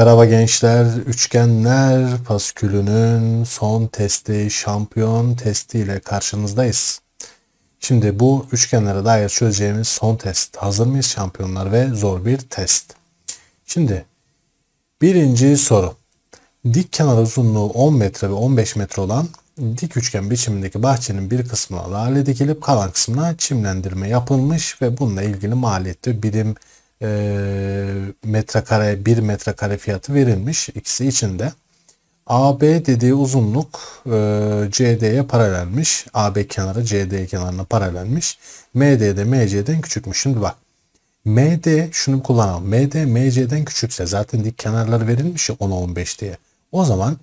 Merhaba gençler, üçgenler paskülünün son testi, şampiyon testiyle karşınızdayız. Şimdi bu üçgenlere dair çözeceğimiz son test. Hazır mıyız şampiyonlar ve zor bir test. Şimdi birinci soru. Dik kenar uzunluğu 10 metre ve 15 metre olan dik üçgen biçimindeki bahçenin bir kısmına lale dikilip kalan kısmına çimlendirme yapılmış ve bununla ilgili maliyet birim e, metrekare 1 metrekare fiyatı verilmiş ikisi içinde. AB dediği uzunluk e, CD'ye paralelmiş. AB kenarı CD kenarına paralelmiş. MD de MC'den küçükmüş. Şimdi bak. MD şunu kullanalım. MD MC'den küçükse zaten dik kenarlar verilmiş ya 10 15 diye. O zaman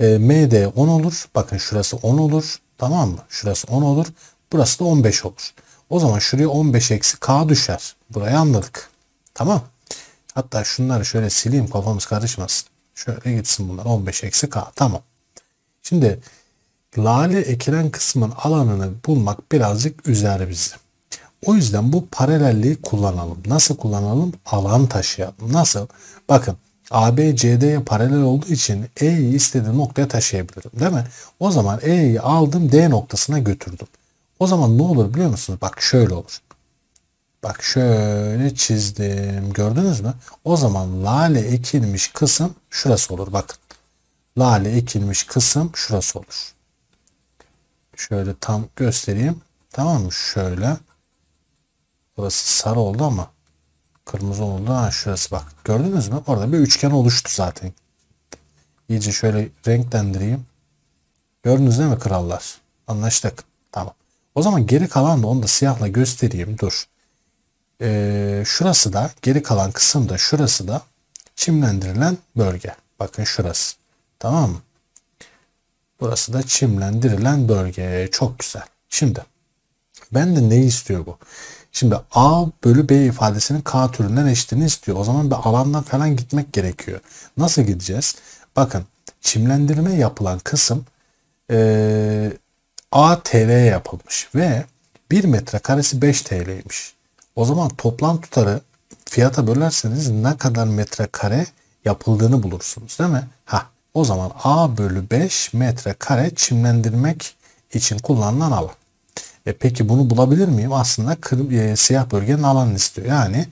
e, MD 10 olur. Bakın şurası 10 olur. Tamam mı? Şurası 10 olur. Burası da 15 olur. O zaman şuraya 15 eksi K düşer. Burayı anladık. Tamam. Hatta şunları şöyle sileyim kafamız karışmasın. Şöyle gitsin bunlar. 15 eksi k. Tamam. Şimdi lale ekilen kısmın alanını bulmak birazcık üzer bizi. O yüzden bu paralelliği kullanalım. Nasıl kullanalım? Alan taşıyalım. Nasıl? Bakın ABCD'ye paralel olduğu için E'yi istediğim noktaya taşıyabilirim değil mi? O zaman E'yi aldım D noktasına götürdüm. O zaman ne olur biliyor musunuz? Bak şöyle olur. Bak şöyle çizdim. Gördünüz mü? O zaman lale ekilmiş kısım şurası olur. Bakın. Lale ekilmiş kısım şurası olur. Şöyle tam göstereyim. Tamam mı? Şöyle. Burası sarı oldu ama kırmızı oldu. Ha şurası bak. Gördünüz mü? Orada bir üçgen oluştu zaten. İyice şöyle renklendireyim. Gördünüz değil mi krallar? Anlaştık. Tamam. O zaman geri kalan da onu da siyahla göstereyim. Dur e, şurası da geri kalan kısım da şurası da çimlendirilen bölge. Bakın şurası. Tamam mı? Burası da çimlendirilen bölge. Çok güzel. Şimdi ben de ne istiyor bu? Şimdi A bölü B ifadesinin K türünden eşitini istiyor. O zaman bir alandan falan gitmek gerekiyor. Nasıl gideceğiz? Bakın çimlendirme yapılan kısım e, TL yapılmış ve 1 metre karesi 5 TL'ymiş. O zaman toplam tutarı fiyata bölerseniz ne kadar metrekare yapıldığını bulursunuz değil mi? Ha, o zaman A bölü 5 metrekare çimlendirmek için kullanılan alan. E peki bunu bulabilir miyim? Aslında kır, e, siyah bölgenin alanını istiyor. Yani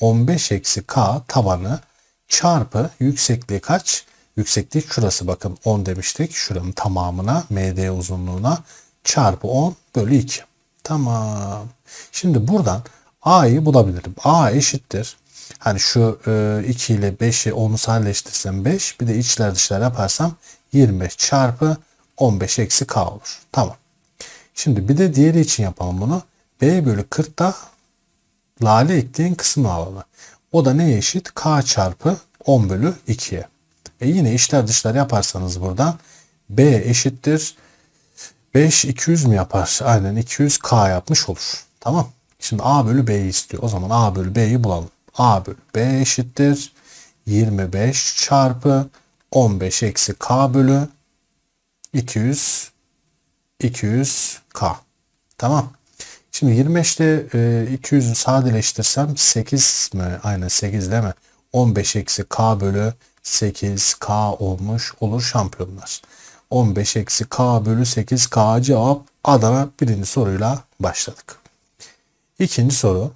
15 eksi K tabanı çarpı yüksekliği kaç? Yükseklik şurası bakın 10 demiştik. Şuranın tamamına MD uzunluğuna çarpı 10 bölü 2. Tamam. Şimdi buradan A'yı bulabilirim. A eşittir. Hani şu 2 e, ile 5'i 10'u sadeleştirsem 5. Bir de içler dışlar yaparsam 25 çarpı 15 eksi K olur. Tamam. Şimdi bir de diğeri için yapalım bunu. B bölü 40 da lale ekleyen kısmı alalım. O da neye eşit? K çarpı 10 bölü 2'ye. E yine içler dışlar yaparsanız burada B eşittir. 5 200 mi yapar? Aynen 200 K yapmış olur. Tamam. Şimdi A bölü B'yi istiyor. O zaman A bölü B'yi bulalım. A bölü B eşittir. 25 çarpı 15 eksi K bölü 200 200 K. Tamam. Şimdi 25 ile 200'ü sadeleştirsem 8 mi? Aynen 8 değil mi? 15 eksi K bölü 8 K olmuş olur şampiyonlar. 15 eksi K bölü 8 K cevap Adana birinci soruyla başladık. İkinci soru.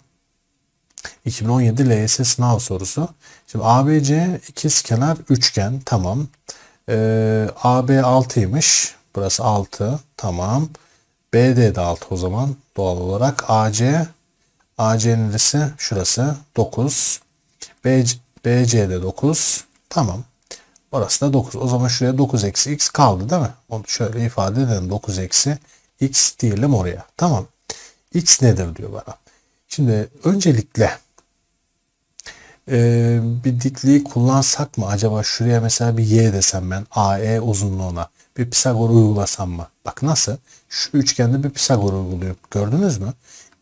2017 LYS sınav sorusu. Şimdi ABC ikizkenar üçgen tamam. Ee, AB 6'ymış. Burası 6. Tamam. BD de 6 o zaman doğal olarak. AC AC'nin neresi? Şurası 9. BC, BC de 9. Tamam. Orası da 9. O zaman şuraya 9 eksi x kaldı değil mi? Onu şöyle ifade edelim. 9 eksi x diyelim oraya. Tamam. X nedir diyor bana. Şimdi öncelikle e, bir dikliği kullansak mı acaba şuraya mesela bir Y desem ben AE uzunluğuna bir Pisagor uygulasam mı? Bak nasıl? Şu üçgende bir Pisagor uyguluyorum. Gördünüz mü?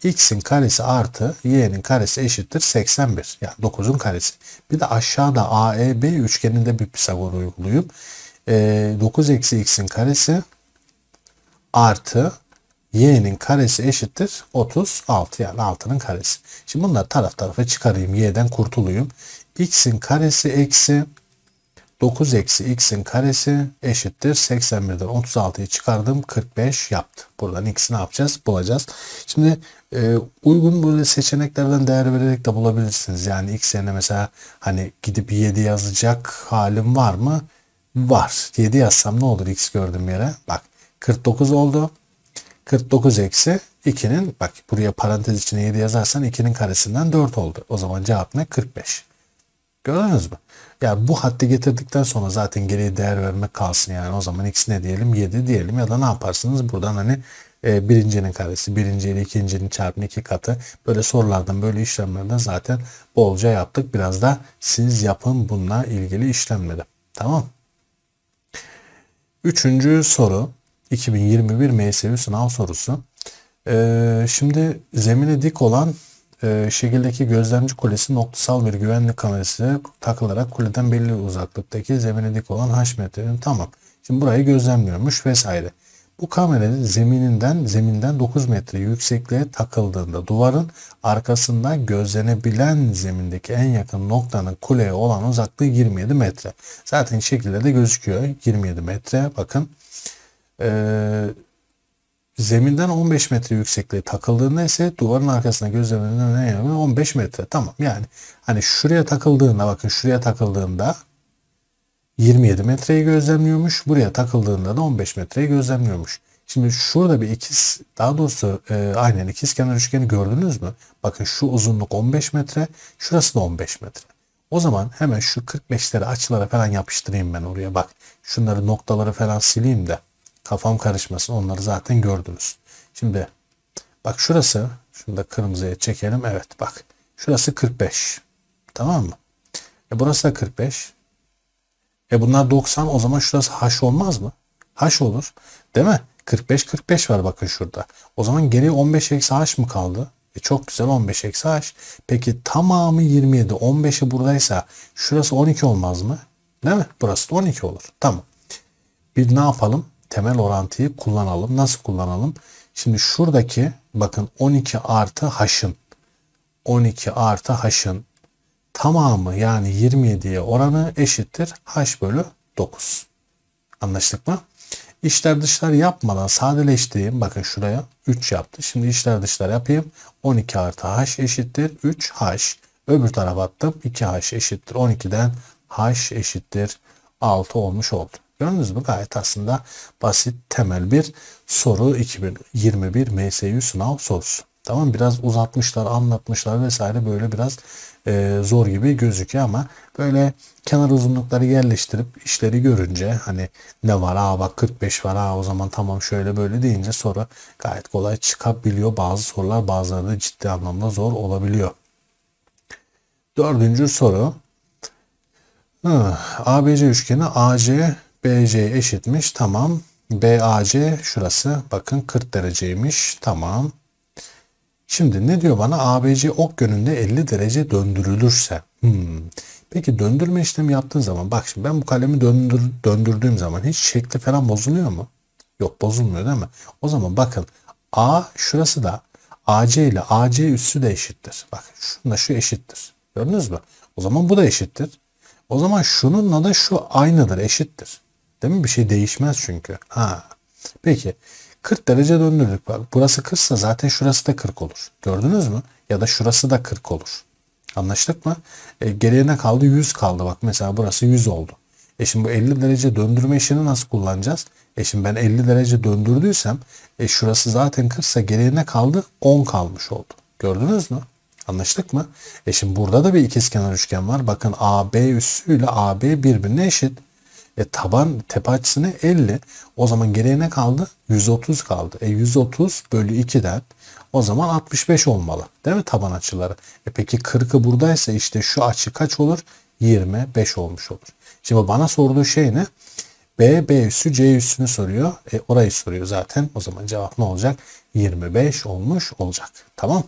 X'in karesi artı Y'nin karesi eşittir 81. Yani 9'un karesi. Bir de aşağıda AEB üçgeninde bir Pisagor uygulayıp e, 9 eksi X'in karesi artı y'nin karesi eşittir 36 yani 6'nın karesi. Şimdi bunları taraf tarafa çıkarayım. y'den kurtulayım. x'in karesi eksi 9 eksi x'in karesi eşittir 81'den 36'yı çıkardım 45 yaptı. Buradan x'i ne yapacağız? Bulacağız. Şimdi e, uygun böyle seçeneklerden değer vererek de bulabilirsiniz. Yani x yerine mesela hani gidip 7 yazacak halim var mı? Var. 7 yazsam ne olur x gördüğüm yere? Bak 49 oldu. 49 eksi 2'nin bak buraya parantez içine 7 yazarsan 2'nin karesinden 4 oldu. O zaman cevap ne? 45. Gördünüz mü? Yani bu haddi getirdikten sonra zaten geriye değer vermek kalsın yani. O zaman x ne diyelim? 7 diyelim ya da ne yaparsınız? Buradan hani e, birincinin karesi, birinci ile ikincinin çarpımı iki katı. Böyle sorulardan, böyle işlemlerden zaten bolca yaptık. Biraz da siz yapın bununla ilgili işlemleri. Tamam. Üçüncü soru. 2021 MSU sınav sorusu. Ee, şimdi zemine dik olan e, şekildeki gözlemci kulesi noktasal bir güvenlik kamerası takılarak kuleden belli uzaklıktaki zemine dik olan haş metrenin tamam. Şimdi burayı gözlemliyormuş vesaire. Bu kamera zemininden zeminden 9 metre yüksekliğe takıldığında duvarın arkasından gözlenebilen zemindeki en yakın noktanın kuleye olan uzaklığı 27 metre. Zaten şekilde de gözüküyor 27 metre bakın e, zeminden 15 metre yüksekliğe takıldığında ise duvarın arkasına gözlemlenen en 15 metre. Tamam yani hani şuraya takıldığında bakın şuraya takıldığında 27 metreyi gözlemliyormuş. Buraya takıldığında da 15 metreyi gözlemliyormuş. Şimdi şurada bir ikiz daha doğrusu e, aynen ikiz kenar üçgeni gördünüz mü? Bakın şu uzunluk 15 metre şurası da 15 metre. O zaman hemen şu 45'leri açılara falan yapıştırayım ben oraya bak. Şunları noktaları falan sileyim de Kafam karışmasın. Onları zaten gördünüz. Şimdi bak şurası. Şunu da kırmızıya çekelim. Evet bak. Şurası 45. Tamam mı? E burası da 45. E bunlar 90. O zaman şurası haş olmaz mı? Haş olur. Değil mi? 45 45 var bakın şurada. O zaman geriye 15 eksi haş mı kaldı? E çok güzel 15 eksi haş. Peki tamamı 27. 15'i buradaysa şurası 12 olmaz mı? Değil mi? Burası da 12 olur. Tamam. Bir ne yapalım? temel orantıyı kullanalım. Nasıl kullanalım? Şimdi şuradaki bakın 12 artı haşın 12 artı haşın tamamı yani 27'ye oranı eşittir h bölü 9. Anlaştık mı? İşler dışlar yapmadan sadeleştireyim. Bakın şuraya 3 yaptı. Şimdi işler dışlar yapayım. 12 artı h eşittir 3h. Öbür tarafa attım. 2h eşittir 12'den h eşittir 6 olmuş oldu. Gördünüz mü? Gayet aslında basit, temel bir soru 2021 MSU sınav sorusu. Tamam biraz uzatmışlar, anlatmışlar vesaire böyle biraz e, zor gibi gözüküyor ama böyle kenar uzunlukları yerleştirip işleri görünce hani ne var aa bak 45 var aa o zaman tamam şöyle böyle deyince soru gayet kolay çıkabiliyor. Bazı sorular bazıları da ciddi anlamda zor olabiliyor. Dördüncü soru. Hı, ABC üçgeni AC BC eşitmiş. Tamam. BAC şurası. Bakın 40 dereceymiş. Tamam. Şimdi ne diyor bana? ABC ok yönünde 50 derece döndürülürse. Hmm. Peki döndürme işlemi yaptığın zaman bak şimdi ben bu kalemi döndür, döndürdüğüm zaman hiç şekli falan bozuluyor mu? Yok bozulmuyor değil mi? O zaman bakın A şurası da AC ile AC üssü de eşittir. Bak şununla şu eşittir. Gördünüz mü? O zaman bu da eşittir. O zaman şununla da şu aynıdır, eşittir. Değil mi? Bir şey değişmez çünkü. Ha. Peki 40 derece döndürdük. Bak burası 40 ise zaten şurası da 40 olur. Gördünüz mü? Ya da şurası da 40 olur. Anlaştık mı? E, geriye ne kaldı? 100 kaldı. Bak mesela burası 100 oldu. E şimdi bu 50 derece döndürme işini nasıl kullanacağız? E şimdi ben 50 derece döndürdüysem e şurası zaten 40 ise geriye ne kaldı? 10 kalmış oldu. Gördünüz mü? Anlaştık mı? E şimdi burada da bir ikizkenar üçgen var. Bakın AB üssü ile AB birbirine eşit ve taban tepe açısını 50. O zaman geriye ne kaldı? 130 kaldı. E 130 bölü 2'den o zaman 65 olmalı. Değil mi taban açıları? E peki 40'ı buradaysa işte şu açı kaç olur? 25 olmuş olur. Şimdi bana sorduğu şey ne? B, B üssü, C üssünü soruyor. E, orayı soruyor zaten. O zaman cevap ne olacak? 25 olmuş olacak. Tamam.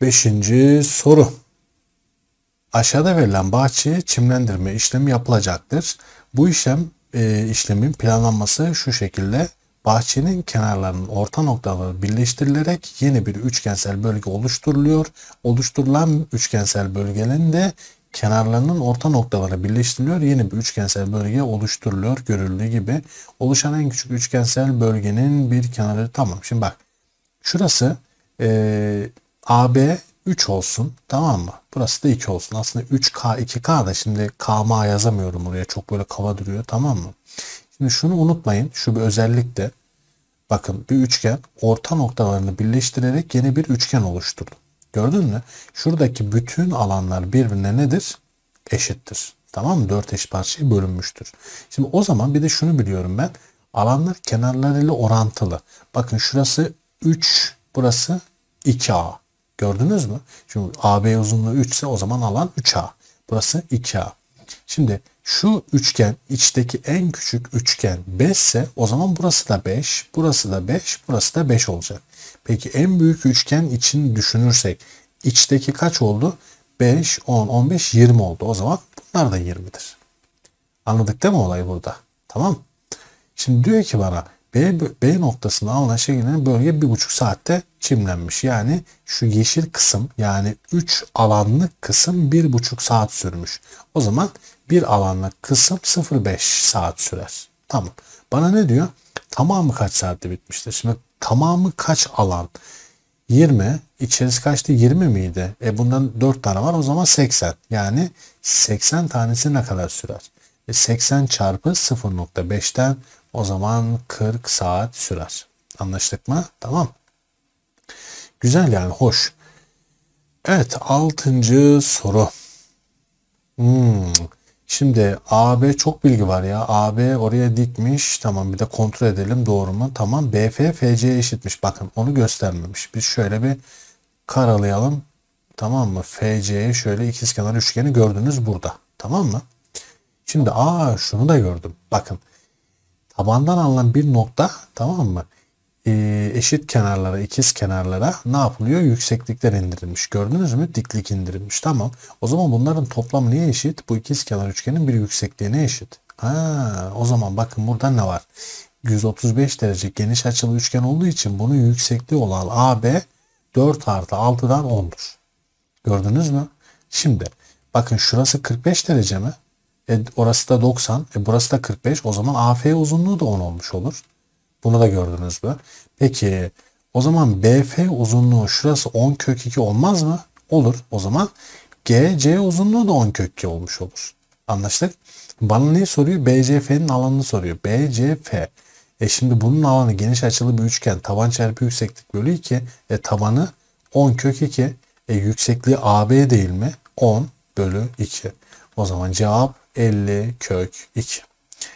Beşinci soru. Aşağıda verilen bahçeye çimlendirme işlemi yapılacaktır. Bu işlem e, işlemin planlanması şu şekilde. Bahçenin kenarlarının orta noktaları birleştirilerek yeni bir üçgensel bölge oluşturuluyor. Oluşturulan üçgensel bölgenin de kenarlarının orta noktaları birleştiriliyor. Yeni bir üçgensel bölge oluşturuluyor görüldüğü gibi. Oluşan en küçük üçgensel bölgenin bir kenarı tamam. Şimdi bak şurası e, AB 3 olsun tamam mı? Burası da 2 olsun. Aslında 3K 2K da şimdi KMA yazamıyorum oraya Çok böyle kaba duruyor tamam mı? Şimdi şunu unutmayın. Şu bir özellik de. Bakın bir üçgen orta noktalarını birleştirerek yeni bir üçgen oluşturdum. Gördün mü? Şuradaki bütün alanlar birbirine nedir? Eşittir. Tamam mı? 4 eşit parçaya bölünmüştür. Şimdi o zaman bir de şunu biliyorum ben. Alanlar kenarlarıyla orantılı. Bakın şurası 3, burası 2A. Gördünüz mü? Çünkü AB uzunluğu 3 ise o zaman alan 3A. Burası 2A. Şimdi şu üçgen içteki en küçük üçgen 5 ise o zaman burası da 5, burası da 5, burası da 5 olacak. Peki en büyük üçgen için düşünürsek içteki kaç oldu? 5, 10, 15, 20 oldu. O zaman bunlar da 20'dir. Anladık değil mi olayı burada? Tamam. Şimdi diyor ki bana B, B noktasında alınan şekillenen bölge 1,5 saatte çimlenmiş. Yani şu yeşil kısım yani 3 alanlık kısım 1,5 saat sürmüş. O zaman bir alanlık kısım 0,5 saat sürer. Tamam. Bana ne diyor? Tamamı kaç saatte bitmiştir? Şimdi tamamı kaç alan? 20. İçerisi kaçtı? 20 miydi? E bundan 4 tane var. O zaman 80. Yani 80 tanesi ne kadar sürer? 80 çarpı 0.5'ten o zaman 40 saat sürer. Anlaştık mı? Tamam. Güzel yani hoş. Evet 6. soru. Hmm. Şimdi AB çok bilgi var ya. AB oraya dikmiş. Tamam bir de kontrol edelim doğru mu? Tamam BF FC'ye eşitmiş. Bakın onu göstermemiş. Biz şöyle bir karalayalım. Tamam mı? FC'ye şöyle ikizkenar üçgeni gördünüz burada. Tamam mı? Şimdi aa şunu da gördüm. Bakın tabandan alınan bir nokta tamam mı? Ee, eşit kenarlara, ikiz kenarlara ne yapılıyor? Yükseklikler indirilmiş. Gördünüz mü? Diklik indirilmiş. Tamam. O zaman bunların toplamı niye eşit? Bu ikiz kenar üçgenin bir yüksekliğine eşit. Ha, o zaman bakın burada ne var? 135 derece geniş açılı üçgen olduğu için bunun yüksekliği olan AB 4 artı 6'dan 10'dur. Gördünüz mü? Şimdi bakın şurası 45 derece mi? E, orası da 90. E, burası da 45. O zaman AF uzunluğu da 10 olmuş olur. Bunu da gördünüz mü? Peki o zaman BF uzunluğu şurası 10 kök 2 olmaz mı? Olur. O zaman GC uzunluğu da 10 kök 2 olmuş olur. Anlaştık. Bana ne soruyor? BCF'nin alanını soruyor. BCF. E şimdi bunun alanı geniş açılı bir üçgen. Taban çarpı yükseklik bölü 2. E tabanı 10 kök 2. E yüksekliği AB değil mi? 10 bölü 2. O zaman cevap 50 kök 2.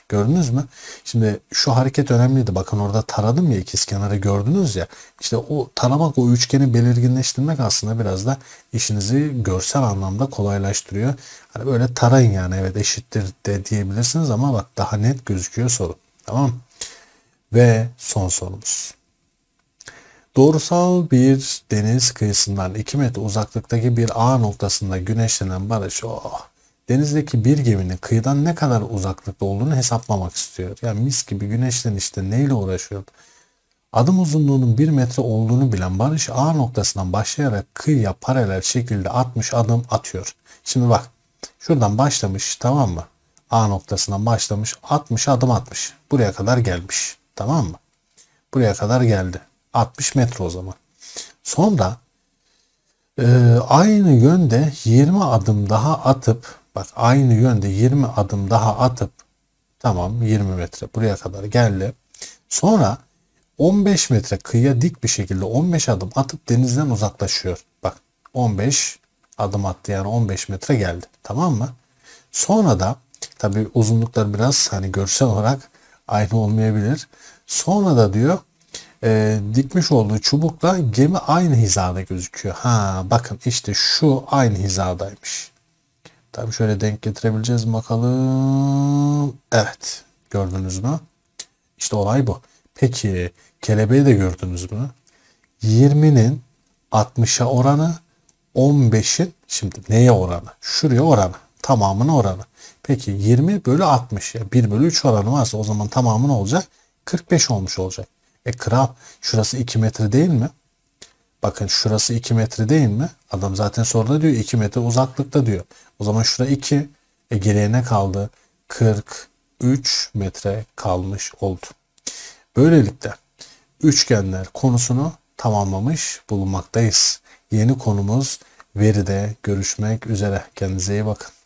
Gördünüz mü? Şimdi şu hareket önemliydi. Bakın orada taradım ya ikiz kenarı gördünüz ya. İşte o taramak o üçgeni belirginleştirmek aslında biraz da işinizi görsel anlamda kolaylaştırıyor. Hani böyle tarayın yani evet eşittir de diyebilirsiniz ama bak daha net gözüküyor soru. Tamam Ve son sorumuz. Doğrusal bir deniz kıyısından 2 metre uzaklıktaki bir A noktasında güneşlenen barış. Oh denizdeki bir geminin kıyıdan ne kadar uzaklıkta olduğunu hesaplamak istiyor. Yani mis gibi güneşten işte neyle uğraşıyor? Adım uzunluğunun 1 metre olduğunu bilen Barış A noktasından başlayarak kıyıya paralel şekilde 60 adım atıyor. Şimdi bak şuradan başlamış tamam mı? A noktasından başlamış 60 adım atmış. Buraya kadar gelmiş tamam mı? Buraya kadar geldi. 60 metre o zaman. Sonra e, aynı yönde 20 adım daha atıp Bak aynı yönde 20 adım daha atıp tamam 20 metre buraya kadar geldi. Sonra 15 metre kıyıya dik bir şekilde 15 adım atıp denizden uzaklaşıyor. Bak 15 adım attı yani 15 metre geldi. Tamam mı? Sonra da tabi uzunluklar biraz hani görsel olarak aynı olmayabilir. Sonra da diyor e, dikmiş olduğu çubukla gemi aynı hizada gözüküyor. Ha bakın işte şu aynı hizadaymış. Tabii şöyle denk getirebileceğiz bakalım. Evet. Gördünüz mü? İşte olay bu. Peki kelebeği de gördünüz mü? 20'nin 60'a oranı 15'in şimdi neye oranı? Şuraya oranı. Tamamına oranı. Peki 20 bölü 60 ya 1 bölü 3 oranı varsa o zaman tamamı ne olacak? 45 olmuş olacak. E kral şurası 2 metre değil mi? Bakın şurası 2 metre değil mi? Adam zaten soruda diyor 2 metre uzaklıkta diyor. O zaman şura 2. E geriye ne kaldı? 43 metre kalmış oldu. Böylelikle üçgenler konusunu tamamlamış bulunmaktayız. Yeni konumuz veride görüşmek üzere. Kendinize iyi bakın.